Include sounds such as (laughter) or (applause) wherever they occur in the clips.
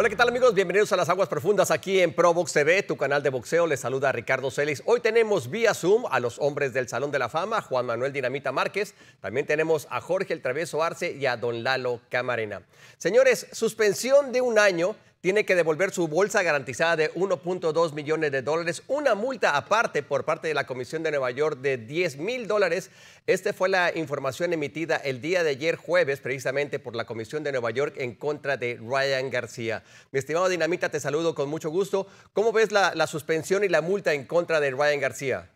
Hola, ¿qué tal amigos? Bienvenidos a las aguas profundas aquí en ProBox TV, tu canal de boxeo. Les saluda Ricardo Celis. Hoy tenemos vía Zoom a los hombres del Salón de la Fama, Juan Manuel Dinamita Márquez. También tenemos a Jorge el Travieso Arce y a Don Lalo Camarena. Señores, suspensión de un año tiene que devolver su bolsa garantizada de 1.2 millones de dólares, una multa aparte por parte de la Comisión de Nueva York de 10 mil dólares. Esta fue la información emitida el día de ayer jueves precisamente por la Comisión de Nueva York en contra de Ryan García. Mi estimado Dinamita, te saludo con mucho gusto. ¿Cómo ves la, suspensión y la multa en contra de Ryan García?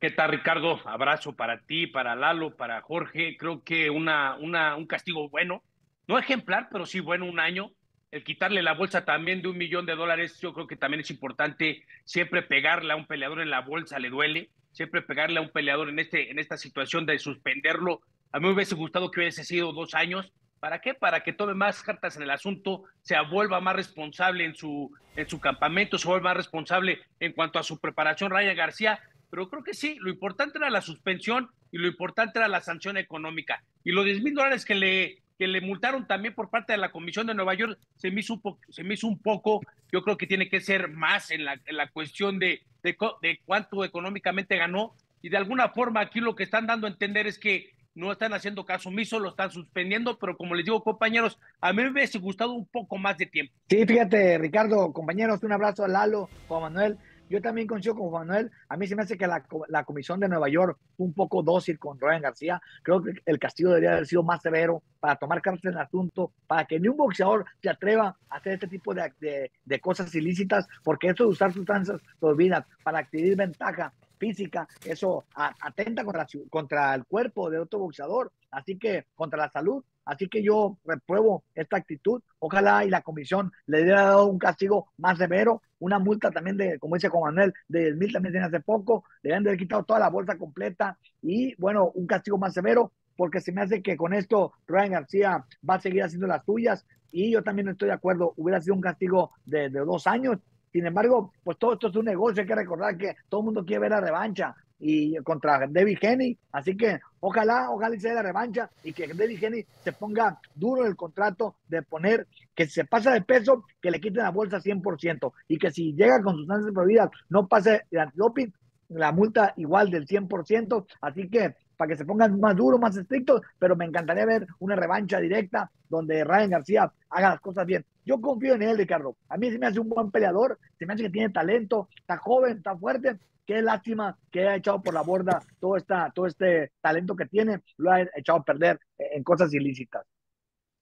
¿Qué tal, Ricardo? Abrazo para ti, para Lalo, para Jorge. Creo que una, un castigo bueno, no ejemplar, pero sí bueno, un año el quitarle la bolsa también de un millón de dólares, yo creo que también es importante siempre pegarle a un peleador en la bolsa, le duele, siempre pegarle a un peleador en, este, en esta situación de suspenderlo. A mí me hubiese gustado que hubiese sido dos años. ¿Para qué? Para que tome más cartas en el asunto, se vuelva más responsable en su, en su campamento, se vuelva más responsable en cuanto a su preparación, Raya García. Pero creo que sí, lo importante era la suspensión y lo importante era la sanción económica. Y los 10 mil dólares que le que le multaron también por parte de la Comisión de Nueva York, se me hizo un, se me hizo un poco, yo creo que tiene que ser más en la, cuestión de, de, de, cuánto económicamente ganó. Y de alguna forma aquí lo que están dando a entender es que no están haciendo caso omiso, lo están suspendiendo, pero como les digo, compañeros, a mí me hubiese gustado un poco más de tiempo. Sí, fíjate, Ricardo, compañeros, un abrazo a Lalo, Juan Manuel. Yo también coincido con Juan Manuel. A mí se me hace que la, comisión de Nueva York fue un poco dócil con Ryan García. Creo que el castigo debería haber sido más severo para tomar cartas en el asunto, para que ni un boxeador se atreva a hacer este tipo de, cosas ilícitas, porque eso de usar sustancias prohibidas para adquirir ventaja física, eso atenta contra el cuerpo de otro boxeador, así que contra la salud Así que yo repruebo esta actitud. Ojalá y la comisión le hubiera dado un castigo más severo, una multa también de, como dice Juan Manuel, de 10 mil también tiene hace poco. Le han quitado toda la bolsa completa y, bueno, un castigo más severo, porque se me hace que con esto Ryan García va a seguir haciendo las suyas. Y yo también estoy de acuerdo, hubiera sido un castigo de, de dos años, sin embargo, pues todo esto es un negocio, hay que recordar que todo el mundo quiere ver la revancha, y contra David Kenny. Así que ojalá, ojalá y sea la revancha y que David Kenny se ponga duro en el contrato de poner que se pasa de peso, que le quiten la bolsa 100% y que si llega con sustancias prohibidas no pase el antidoping, la multa igual del 100%. Así que para que se pongan más duros, más estrictos, pero me encantaría ver una revancha directa donde Ryan García haga las cosas bien. Yo confío en él, Ricardo. A mí se me hace un buen peleador, se me hace que tiene talento, está joven, está fuerte, Qué lástima que ha echado por la borda todo, esta, todo este talento que tiene, lo ha echado a perder en cosas ilícitas.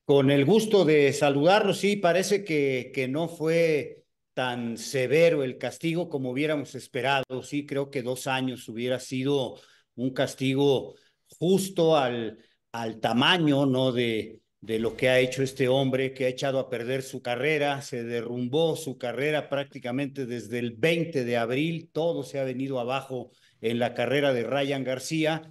Con el gusto de saludarlo, sí, parece que, que no fue tan severo el castigo como hubiéramos esperado, sí, creo que dos años hubiera sido un castigo justo al, al tamaño, ¿no? De, de lo que ha hecho este hombre, que ha echado a perder su carrera, se derrumbó su carrera prácticamente desde el 20 de abril, todo se ha venido abajo en la carrera de Ryan García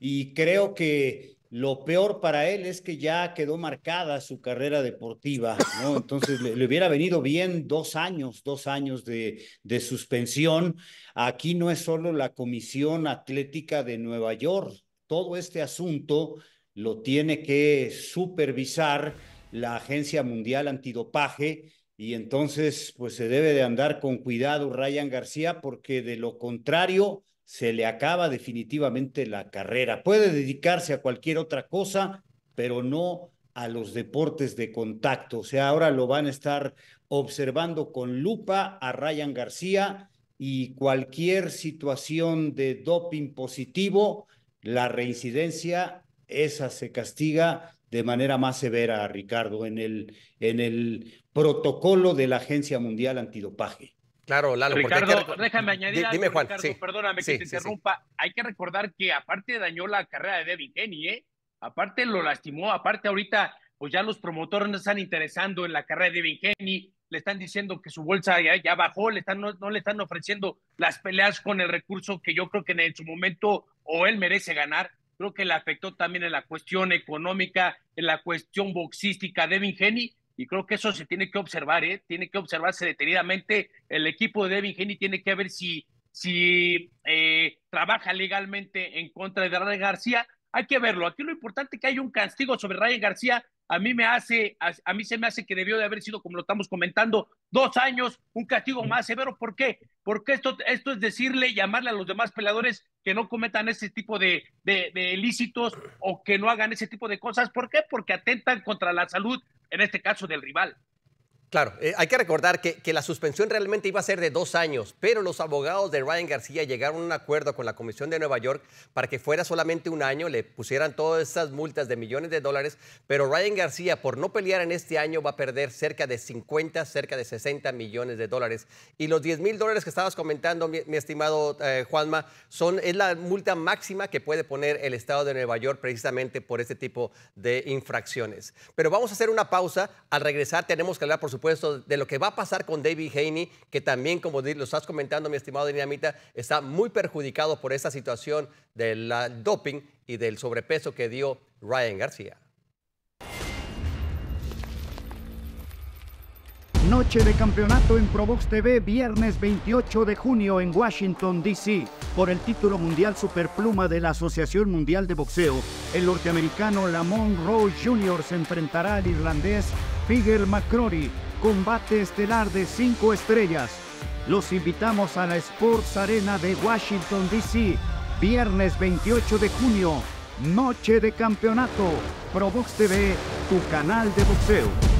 y creo que lo peor para él es que ya quedó marcada su carrera deportiva, Entonces le, hubiera venido bien dos años, dos años de, de, suspensión. Aquí no es solo la Comisión Atlética de Nueva York, todo este asunto lo tiene que supervisar la Agencia Mundial Antidopaje y entonces pues se debe de andar con cuidado Ryan García porque de lo contrario se le acaba definitivamente la carrera. Puede dedicarse a cualquier otra cosa, pero no a los deportes de contacto. O sea, ahora lo van a estar observando con lupa a Ryan García y cualquier situación de doping positivo, la reincidencia esa se castiga de manera más severa, a Ricardo, en el, en el protocolo de la Agencia Mundial Antidopaje. Claro, Lalo. Ricardo, déjame añadir dime, Juan, perdóname que te interrumpa. Hay que recordar que aparte dañó la carrera de Devin Kenny, ¿eh? aparte lo lastimó, aparte ahorita pues ya los promotores no están interesando en la carrera de Devin Kenny, le están diciendo que su bolsa ya, bajó, le están, no, le están ofreciendo las peleas con el recurso que yo creo que en su momento o él merece ganar creo que le afectó también en la cuestión económica, en la cuestión boxística de Devin Henry y creo que eso se tiene que observar, ¿eh? tiene que observarse detenidamente. El equipo de Devin Henry tiene que ver si, si eh, trabaja legalmente en contra de Ryan García. Hay que verlo. Aquí lo importante es que hay un castigo sobre Ryan García a mí me hace, a, mí se me hace que debió de haber sido, como lo estamos comentando, dos años, un castigo más severo. ¿Por qué? Porque esto, esto es decirle, llamarle a los demás peleadores que no cometan ese tipo de, de, de ilícitos o que no hagan ese tipo de cosas. ¿Por qué? Porque atentan contra la salud, en este caso del rival. Claro, eh, hay que recordar que, la suspensión realmente iba a ser de dos años, pero los abogados de Ryan García llegaron a un acuerdo con la Comisión de Nueva York para que fuera solamente un año, le pusieran todas esas multas de millones de dólares, pero Ryan García por no pelear en este año va a perder cerca de 50, cerca de 60 millones de dólares. Y los 10 mil dólares que estabas comentando, mi, estimado eh, Juanma, son, es la multa máxima que puede poner el Estado de Nueva York precisamente por este tipo de infracciones. Pero vamos a hacer una pausa, al regresar tenemos que hablar por supuesto de lo que va a pasar con David Haney, que también, como lo estás comentando, mi estimado Dinamita, está muy perjudicado por esta situación del ah, doping y del sobrepeso que dio Ryan García. Noche de campeonato en Provox TV, viernes 28 de junio en Washington, D.C. Por el título mundial superpluma de la Asociación Mundial de Boxeo, el norteamericano Lamont Rose Jr. se enfrentará al irlandés Figel McCrory, combate estelar de 5 estrellas. Los invitamos a la Sports Arena de Washington, D.C., viernes 28 de junio, Noche de Campeonato, Provox TV, tu canal de boxeo.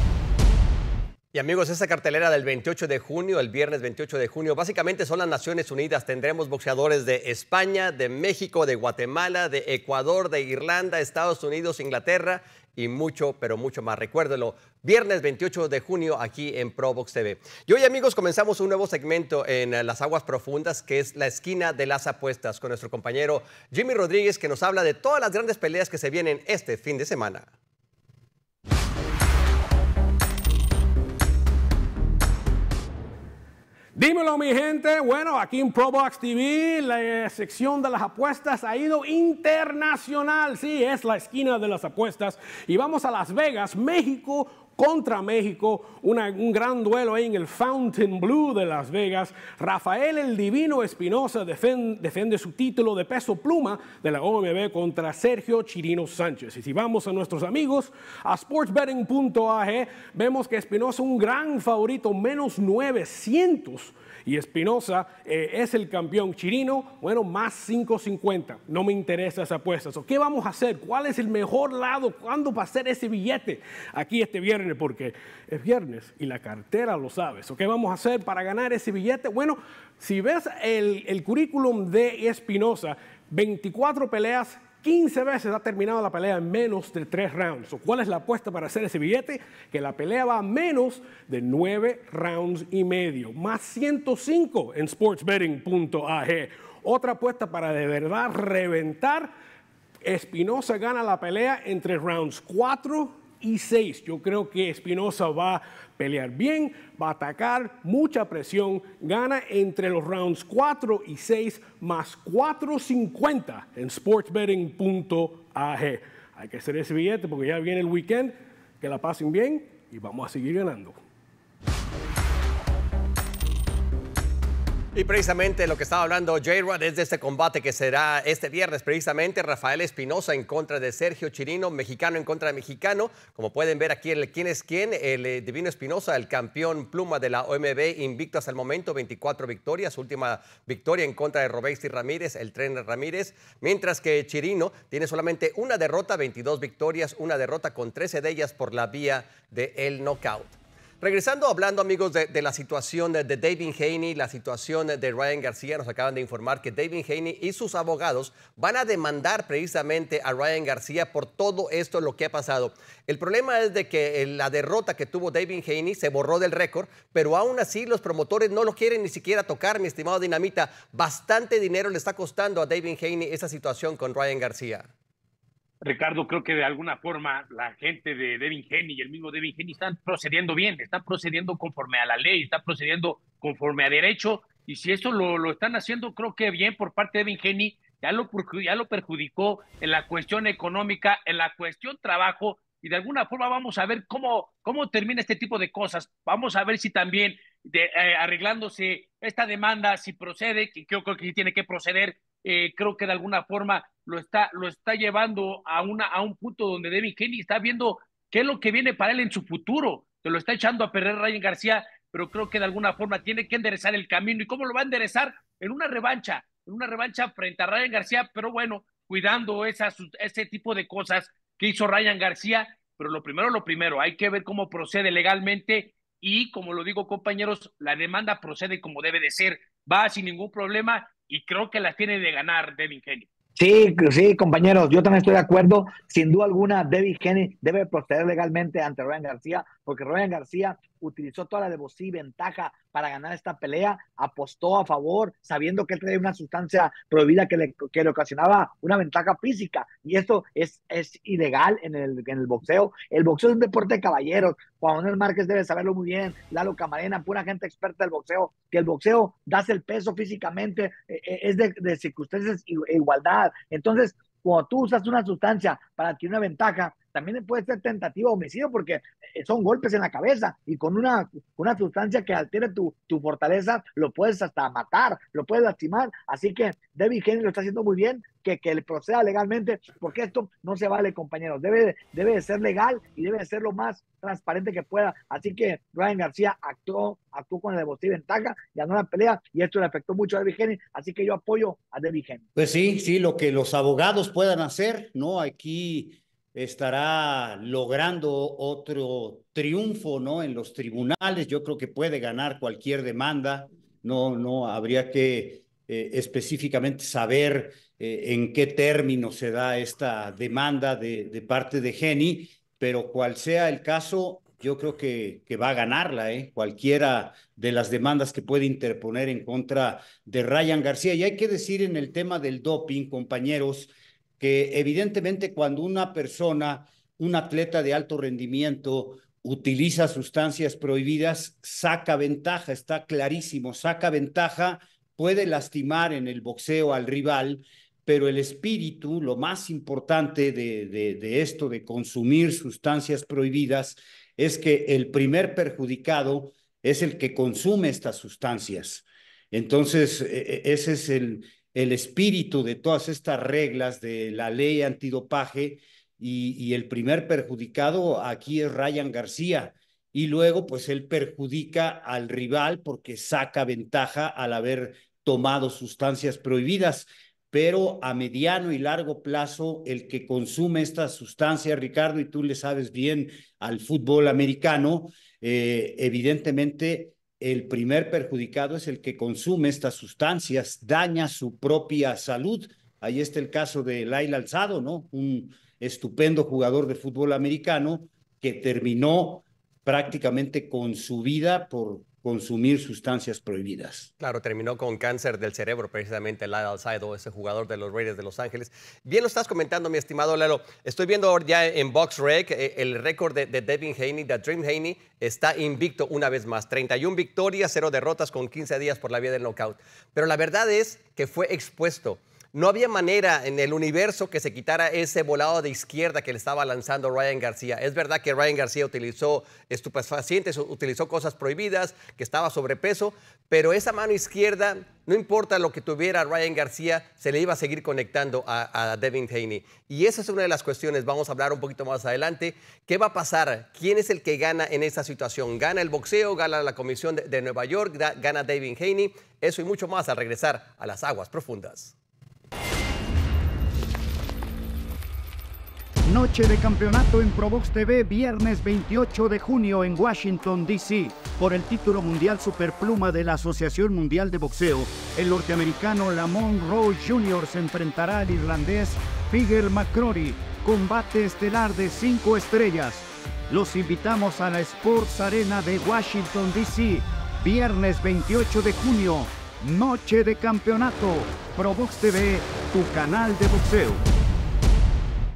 Y amigos, esa cartelera del 28 de junio, el viernes 28 de junio, básicamente son las Naciones Unidas. Tendremos boxeadores de España, de México, de Guatemala, de Ecuador, de Irlanda, Estados Unidos, Inglaterra y mucho, pero mucho más. Recuérdelo, viernes 28 de junio aquí en ProBox TV. Y hoy amigos comenzamos un nuevo segmento en las aguas profundas que es la esquina de las apuestas con nuestro compañero Jimmy Rodríguez que nos habla de todas las grandes peleas que se vienen este fin de semana. Dímelo, mi gente. Bueno, aquí en ProBox TV, la eh, sección de las apuestas ha ido internacional. Sí, es la esquina de las apuestas. Y vamos a Las Vegas, México, contra México, un gran duelo ahí en el Fountain Blue de Las Vegas. Rafael el Divino Espinosa defiende su título de peso pluma de la OMB contra Sergio Chirino Sánchez. Y si vamos a nuestros amigos a sportsbetting.ag, vemos que Espinosa un gran favorito, menos 900 y Espinosa eh, es el campeón. Chirino, bueno, más 5.50. No me interesa esa apuesta. ¿Qué vamos a hacer? ¿Cuál es el mejor lado? ¿Cuándo va a ser ese billete? Aquí este viernes, porque es viernes y la cartera lo sabe. So, ¿Qué vamos a hacer para ganar ese billete? Bueno, si ves el, el currículum de Espinosa, 24 peleas, 15 veces ha terminado la pelea en menos de 3 rounds. ¿Cuál es la apuesta para hacer ese billete? Que la pelea va a menos de 9 rounds y medio, más 105 en sportsbetting.ag. Otra apuesta para de verdad reventar. Espinosa gana la pelea entre rounds 4 6. Yo creo que Espinosa va a pelear bien, va a atacar, mucha presión, gana entre los rounds 4 y 6 más 4.50 en sportsbetting.ag. Hay que hacer ese billete porque ya viene el weekend, que la pasen bien y vamos a seguir ganando. Y precisamente lo que estaba hablando J-Rod es de este combate que será este viernes, precisamente Rafael Espinosa en contra de Sergio Chirino, mexicano en contra de mexicano. Como pueden ver aquí, el, quién es quién, el eh, Divino Espinosa, el campeón pluma de la OMB, invicto hasta el momento, 24 victorias, última victoria en contra de Robesti Ramírez, el tren Ramírez, mientras que Chirino tiene solamente una derrota, 22 victorias, una derrota con 13 de ellas por la vía del el knockout. Regresando, hablando amigos de, la situación de David Haney, la situación de Ryan García, nos acaban de informar que David Haney y sus abogados van a demandar precisamente a Ryan García por todo esto lo que ha pasado. El problema es de que eh, la derrota que tuvo David Haney se borró del récord, pero aún así los promotores no lo quieren ni siquiera tocar, mi estimado Dinamita. Bastante dinero le está costando a David Haney esa situación con Ryan García. Ricardo, creo que de alguna forma la gente de Devin Geni y el mismo Devin Geni están procediendo bien, están procediendo conforme a la ley, están procediendo conforme a derecho, y si eso lo, están haciendo, creo que bien por parte de Devin Geni, ya lo, ya lo perjudicó en la cuestión económica, en la cuestión trabajo, y de alguna forma vamos a ver cómo, cómo termina este tipo de cosas. Vamos a ver si también eh, arreglándose esta demanda, si procede, que yo creo que tiene que proceder, eh, creo que de alguna forma lo está, lo está llevando a, una, a un punto donde Devin Kelly está viendo qué es lo que viene para él en su futuro. se lo está echando a perder Ryan García, pero creo que de alguna forma tiene que enderezar el camino. ¿Y cómo lo va a enderezar? En una revancha, en una revancha frente a Ryan García, pero bueno, cuidando esas, ese tipo de cosas que hizo Ryan García. Pero lo primero, lo primero, hay que ver cómo procede legalmente y como lo digo compañeros, la demanda procede como debe de ser, va sin ningún problema y creo que la tiene de ganar Devin Kelly. Sí, sí, compañeros, yo también estoy de acuerdo. Sin duda alguna, David Hennig debe proceder legalmente ante Ryan García porque Ryan García utilizó toda la devoción y ventaja para ganar esta pelea, apostó a favor, sabiendo que él traía una sustancia prohibida que le, que ocasionaba una ventaja física, y esto es, es ilegal en el, en el boxeo. El boxeo es un deporte de caballeros, Juan Manuel Márquez debe saberlo muy bien, Lalo Camarena, pura gente experta del boxeo, que el boxeo das el peso físicamente, eh, eh, es de, circunstancias e igualdad. Entonces, cuando tú usas una sustancia para tener una ventaja, también puede ser tentativa de homicidio porque eh, son golpes en la cabeza y con una, una sustancia que altere tu, fortaleza lo puedes hasta matar, lo puedes lastimar. Así que David Henry lo está haciendo muy bien, que, que proceda legalmente, porque esto no se vale, compañeros. Debe, debe de ser legal y debe ser lo más transparente que pueda. Así que Ryan García actuó, actuó con el devotiva ventaja, ganó la pelea y esto le afectó mucho a David Henry. Así que yo apoyo a David Pues sí, sí, lo que los abogados puedan hacer, ¿no? Aquí estará logrando otro triunfo, ¿no? En los tribunales, yo creo que puede ganar cualquier demanda, no, no habría que eh, específicamente saber eh, en qué término se da esta demanda de, parte de Geni, pero cual sea el caso, yo creo que, que, va a ganarla, ¿eh? cualquiera de las demandas que puede interponer en contra de Ryan García. Y hay que decir en el tema del doping, compañeros, que evidentemente cuando una persona, un atleta de alto rendimiento, utiliza sustancias prohibidas, saca ventaja, está clarísimo, saca ventaja, puede lastimar en el boxeo al rival, pero el espíritu, lo más importante de, de, esto, de consumir sustancias prohibidas, es que el primer perjudicado es el que consume estas sustancias. Entonces, e, e, ese es el, el espíritu de todas estas reglas de la ley antidopaje y, el primer perjudicado aquí es Ryan García. Y luego, pues él perjudica al rival porque saca ventaja al haber tomado sustancias prohibidas. Pero a mediano y largo plazo, el que consume estas sustancias, Ricardo, y tú le sabes bien al fútbol americano, eh, evidentemente el primer perjudicado es el que consume estas sustancias, daña su propia salud. Ahí está el caso de Laila Alzado, ¿no? Un estupendo jugador de fútbol americano que terminó prácticamente con su vida por consumir sustancias prohibidas. Claro, terminó con cáncer del cerebro, precisamente Lyle Alzado, ese jugador de los Raiders de Los Ángeles. Bien lo estás comentando, mi estimado Lalo. Estoy viendo ya en Box Rec eh, el récord de, de, Devin Haney, de Dream Haney, está invicto una vez más. 31 victorias, 0 derrotas con 15 días por la vía del knockout. Pero la verdad es que fue expuesto no había manera en el universo que se quitara ese volado de izquierda que le estaba lanzando Ryan García. Es verdad que Ryan García utilizó estupefacientes, utilizó cosas prohibidas, que estaba sobrepeso, pero esa mano izquierda, no importa lo que tuviera Ryan García, se le iba a seguir conectando a, Devin Haney. Y esa es una de las cuestiones, vamos a hablar un poquito más adelante. ¿Qué va a pasar? ¿Quién es el que gana en esta situación? ¿Gana el boxeo? ¿Gana la Comisión de, Nueva York? ¿Gana Devin Haney? Eso y mucho más al regresar a las aguas profundas. Noche de campeonato en Probox TV, viernes 28 de junio en Washington, D.C. Por el título mundial superpluma de la Asociación Mundial de Boxeo, el norteamericano Lamont Rose Jr. se enfrentará al irlandés Figel McCrory. Combate estelar de cinco estrellas. Los invitamos a la Sports Arena de Washington, D.C. Viernes 28 de junio, Noche de Campeonato. Probox TV, tu canal de boxeo.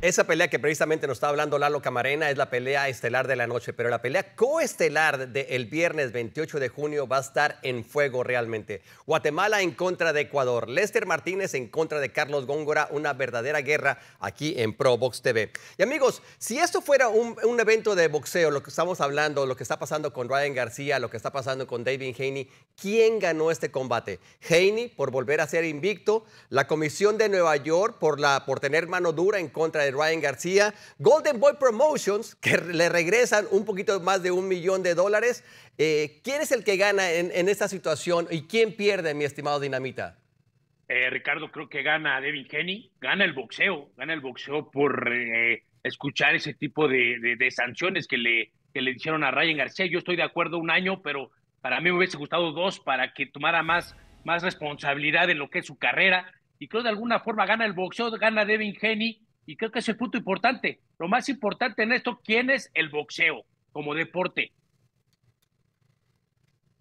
Esa pelea que precisamente nos está hablando Lalo Camarena es la pelea estelar de la noche, pero la pelea coestelar del viernes 28 de junio va a estar en fuego realmente. Guatemala en contra de Ecuador, Lester Martínez en contra de Carlos Góngora, una verdadera guerra aquí en ProBox TV. Y amigos, si esto fuera un, evento de boxeo, lo que estamos hablando, lo que está pasando con Ryan García, lo que está pasando con David Haney, ¿quién ganó este combate? Haney por volver a ser invicto, la Comisión de Nueva York por, la, por tener mano dura en contra de Ryan García. Golden Boy Promotions, que le regresan un poquito más de un millón de dólares. Eh, ¿Quién es el que gana en, esta situación y quién pierde, mi estimado Dinamita? Eh, Ricardo, creo que gana Devin Kenny, gana el boxeo, gana el boxeo por eh, escuchar ese tipo de, sanciones que le, que le hicieron a Ryan García. Yo estoy de acuerdo un año, pero para mí me hubiese gustado dos para que tomara más, más responsabilidad en lo que es su carrera. Y creo de alguna forma gana el boxeo, gana Devin Kenny. Y creo que ese es el punto importante. Lo más importante en esto, ¿quién es el boxeo como deporte?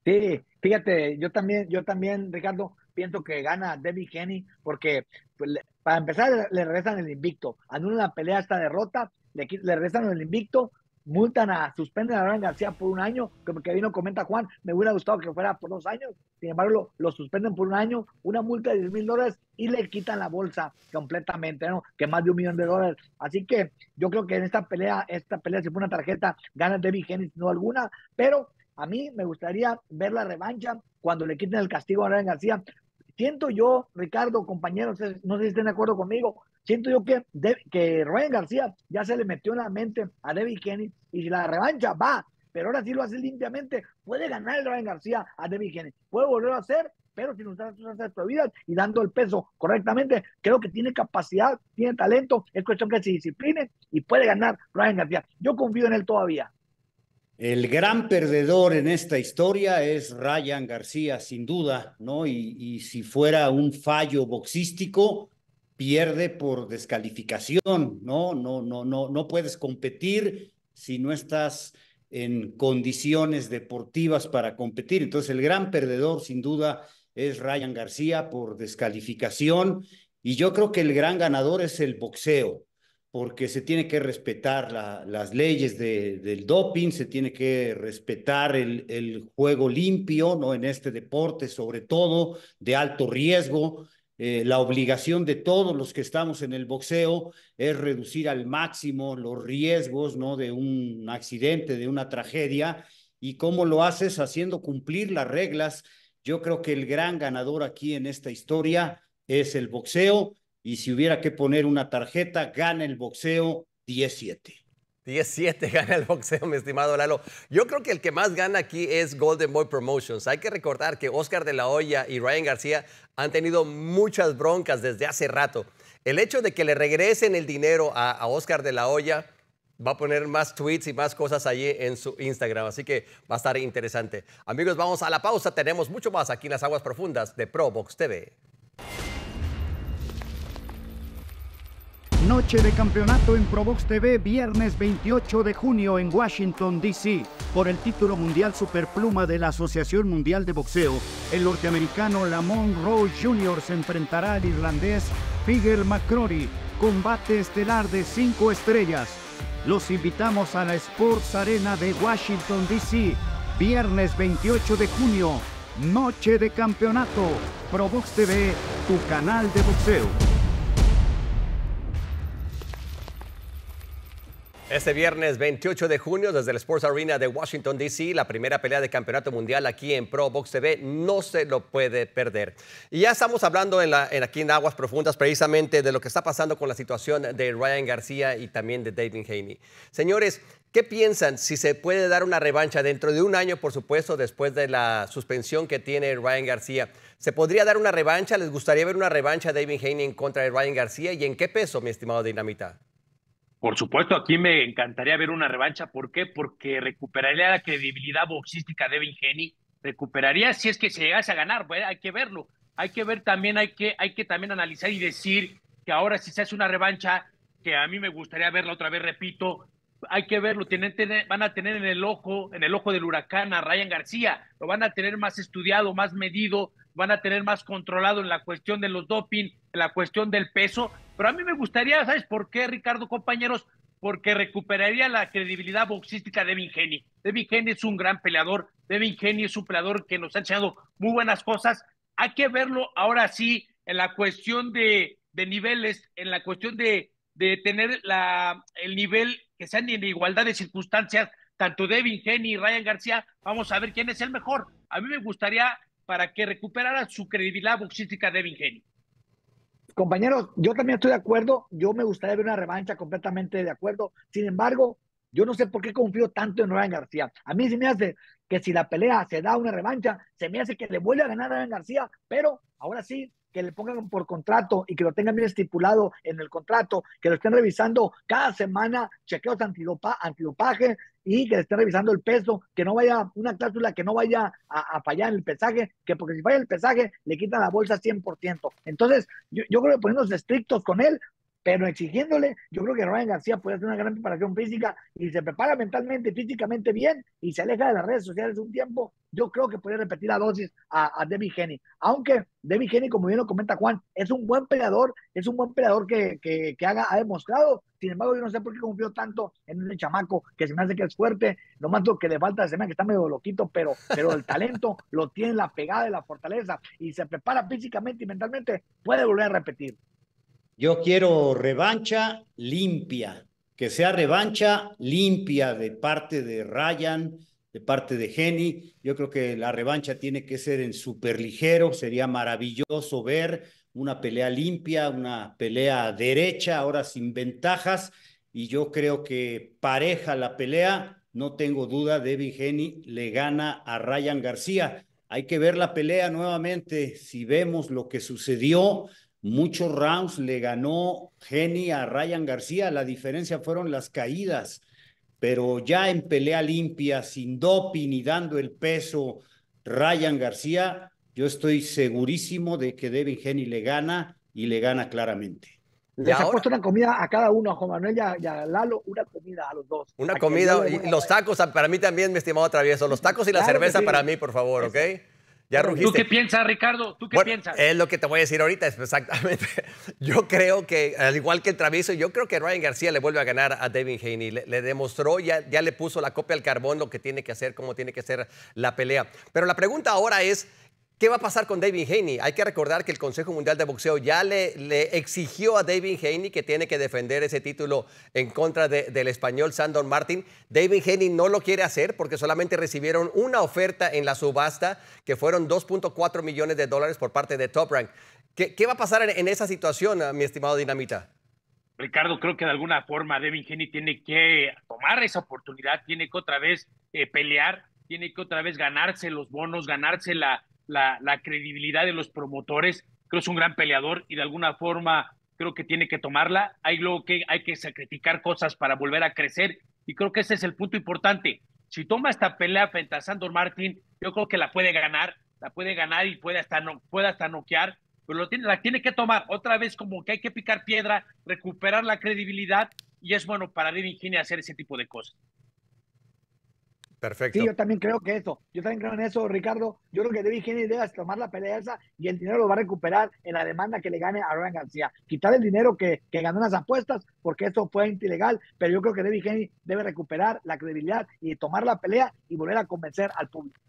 Sí, fíjate, yo también, yo también, Ricardo, pienso que gana Debbie Kenny porque pues, para empezar le, regresan el invicto, anulan la pelea esta derrota, le, le regresan el invicto, multan a, suspenden a Abraham García por un año, como que vino comenta Juan, me hubiera gustado que fuera por dos años, sin embargo lo, lo suspenden por un año, una multa de 10 mil dólares y le quitan la bolsa completamente, ¿no? Que más de un millón de dólares. Así que yo creo que en esta pelea, esta pelea se fue una tarjeta, gana de Hennis, no alguna, pero a mí me gustaría ver la revancha cuando le quiten el castigo a Abraham García. Siento yo, Ricardo, compañeros, no sé si estén de acuerdo conmigo, siento yo que, que Ryan García ya se le metió en la mente a Debbie Kennedy y la revancha va, pero ahora sí lo hace limpiamente, puede ganar el Ryan García a Debbie Kennedy puede volver a hacer, pero sin usar sus prohibidas y dando el peso correctamente, creo que tiene capacidad, tiene talento, es cuestión que se discipline y puede ganar Ryan García. Yo confío en él todavía. El gran perdedor en esta historia es Ryan García, sin duda, ¿no? y si fuera un fallo boxístico, pierde por descalificación, ¿no? No, no, no, no puedes competir si no estás en condiciones deportivas para competir. Entonces, el gran perdedor, sin duda, es Ryan García por descalificación. Y yo creo que el gran ganador es el boxeo, porque se tiene que respetar las leyes del doping, se tiene que respetar el, el juego limpio, ¿no? En este deporte, sobre todo, de alto riesgo eh, la obligación de todos los que estamos en el boxeo es reducir al máximo los riesgos ¿no? de un accidente, de una tragedia, y cómo lo haces haciendo cumplir las reglas. Yo creo que el gran ganador aquí en esta historia es el boxeo, y si hubiera que poner una tarjeta, gana el boxeo 17. 17 (laughs) gana el boxeo, mi estimado Lalo. Yo creo que el que más gana aquí es Golden Boy Promotions. Hay que recordar que Oscar de la Hoya y Ryan García han tenido muchas broncas desde hace rato. El hecho de que le regresen el dinero a, Oscar de la Hoya va a poner más tweets y más cosas allí en su Instagram, así que va a estar interesante. Amigos, vamos a la pausa. Tenemos mucho más aquí en las aguas profundas de Pro Box TV. Noche de campeonato en Probox TV, viernes 28 de junio en Washington, D.C. Por el título mundial superpluma de la Asociación Mundial de Boxeo, el norteamericano Lamont Rose Jr. se enfrentará al irlandés Figuer McCrory. Combate estelar de 5 estrellas. Los invitamos a la Sports Arena de Washington, D.C. Viernes 28 de junio, Noche de Campeonato. Probox TV, tu canal de boxeo. Este viernes 28 de junio, desde el Sports Arena de Washington, D.C., la primera pelea de campeonato mundial aquí en Pro Box TV, no se lo puede perder. Y ya estamos hablando en, aquí en Aguas Profundas precisamente de lo que está pasando con la situación de Ryan García y también de David Haney. Señores, ¿qué piensan si se puede dar una revancha dentro de un año, por supuesto, después de la suspensión que tiene Ryan García? ¿Se podría dar una revancha? ¿Les gustaría ver una revancha de David Haney en contra de Ryan García? ¿Y en qué peso, mi estimado Dinamita? Por supuesto, aquí me encantaría ver una revancha. ¿Por qué? Porque recuperaría la credibilidad boxística de Ben Recuperaría si es que se llegase a ganar. pues hay que verlo. Hay que ver también, hay que, hay que también analizar y decir que ahora si se hace una revancha, que a mí me gustaría verla otra vez, repito, hay que verlo, tienen, van a tener en el ojo, en el ojo del huracán a Ryan García, lo van a tener más estudiado, más medido, van a tener más controlado en la cuestión de los doping, en la cuestión del peso, pero a mí me gustaría, ¿sabes por qué, Ricardo, compañeros? Porque recuperaría la credibilidad boxística de Geni. Devin Geni es un gran peleador. Devin Geni es un peleador que nos ha enseñado muy buenas cosas. Hay que verlo ahora sí en la cuestión de, niveles, en la cuestión de, tener la, el nivel que sean en igualdad de circunstancias, tanto Devin Geni y Ryan García. Vamos a ver quién es el mejor. A mí me gustaría para que recuperara su credibilidad boxística Devin Geni compañeros, yo también estoy de acuerdo. Yo me gustaría ver una revancha completamente de acuerdo. Sin embargo, yo no sé por qué confío tanto en Ryan García. A mí se me hace que si la pelea se da una revancha, se me hace que le vuelve a ganar a Ryan García, pero ahora sí, que le pongan por contrato y que lo tengan bien estipulado en el contrato, que lo estén revisando cada semana, chequeos antidopa, antidopaje y que le estén revisando el peso, que no vaya una cláusula que no vaya a, fallar el pesaje, que porque si falla el pesaje le quitan la bolsa 100%. Entonces, yo, creo que ponernos estrictos con él, pero exigiéndole, yo creo que Ryan García puede hacer una gran preparación física y se prepara mentalmente, físicamente bien y se aleja de las redes sociales un tiempo, yo creo que puede repetir la dosis a, a Devin Aunque Debbie Henry, como bien lo comenta Juan, es un buen peleador, es un buen peleador que, haga, ha demostrado. Sin embargo, yo no sé por qué confío tanto en un chamaco que se me hace que es fuerte. Lo mando que le falta de semana que está medio loquito, pero, pero el talento lo tiene, la pegada y la fortaleza y se prepara físicamente y mentalmente, puede volver a repetir. Yo quiero revancha limpia, que sea revancha limpia de parte de Ryan, de parte de Jenny. Yo creo que la revancha tiene que ser en superligero. Sería maravilloso ver una pelea limpia, una pelea derecha, ahora sin ventajas. Y yo creo que pareja la pelea. No tengo duda, Debbie Jenny le gana a Ryan García. Hay que ver la pelea nuevamente. Si vemos lo que sucedió, Muchos rounds le ganó Jenny a Ryan García. La diferencia fueron las caídas, pero ya en pelea limpia, sin doping y dando el peso, Ryan García, yo estoy segurísimo de que Devin Jenny le gana y le gana claramente. Les ha puesto una comida a cada uno, a Juan Manuel y a, Lalo, una comida a los dos. Una comida, los tacos ah, para mí también, mi estimado Travieso, los tacos y la cerveza para mí, por favor, ¿ok? Ya ¿Tú qué piensas, Ricardo? ¿Tú qué piensas? Es lo que te voy a decir ahorita, exactamente. (laughs) Yo creo que, al igual que el travieso, yo creo que Ryan García le vuelve a ganar a Devin Haney. Le, demostró, ya, ya le puso la copia al carbón lo que tiene que hacer, cómo tiene que hacer la pelea. Pero la pregunta ahora es ¿Qué va a pasar con David Haney? Hay que recordar que el Consejo Mundial de Boxeo ya le, exigió a David Haney que tiene que defender ese título en contra del español Sandon Martin. David Haney no lo quiere hacer porque solamente recibieron una oferta en la subasta que fueron 2.4 millones de dólares por parte de Top Rank. ¿Qué, va a pasar en, esa situación, mi estimado Dinamita? Ricardo, creo que de alguna forma David Haney tiene que tomar esa oportunidad, tiene que otra vez eh, pelear, tiene que otra vez ganarse los bonos, ganarse la la, credibilidad de los promotores. Creo que es un gran peleador y de alguna forma creo que tiene que tomarla. Hay luego que hay que sacrificar cosas para volver a crecer y creo que ese es el punto importante. Si toma esta pelea frente a Sandor Martin, yo creo que la puede ganar, la puede ganar y puede hasta, no, puede hasta noquear, pero lo tiene, la tiene que tomar otra vez como que hay que picar piedra, recuperar la credibilidad y es bueno para David Haney hacer ese tipo de cosas. Perfecto. Sí, yo también creo que eso. Yo también creo en eso, Ricardo. Yo creo que David Henry debe tomar la pelea esa y el dinero lo va a recuperar en la demanda que le gane a Ryan García. Quitar el dinero que, ganó en las apuestas, porque eso fue ilegal, pero yo creo que David Henry debe recuperar la credibilidad y tomar la pelea y volver a convencer al público.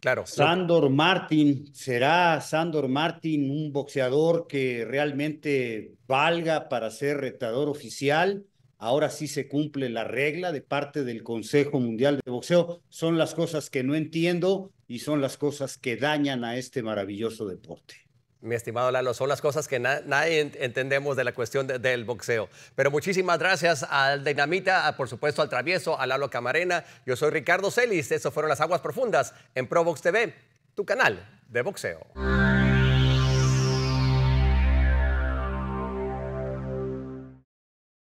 Claro. Sandor Martin, ¿será Sandor Martin un boxeador que realmente valga para ser retador oficial? ahora sí se cumple la regla de parte del Consejo Mundial de Boxeo. Son las cosas que no entiendo y son las cosas que dañan a este maravilloso deporte. Mi estimado Lalo, son las cosas que nadie entendemos de la cuestión del boxeo. Pero muchísimas gracias al Dinamita, por supuesto al Travieso, a Lalo Camarena. Yo soy Ricardo Celis, eso fueron las aguas profundas en ProBox TV, tu canal de boxeo.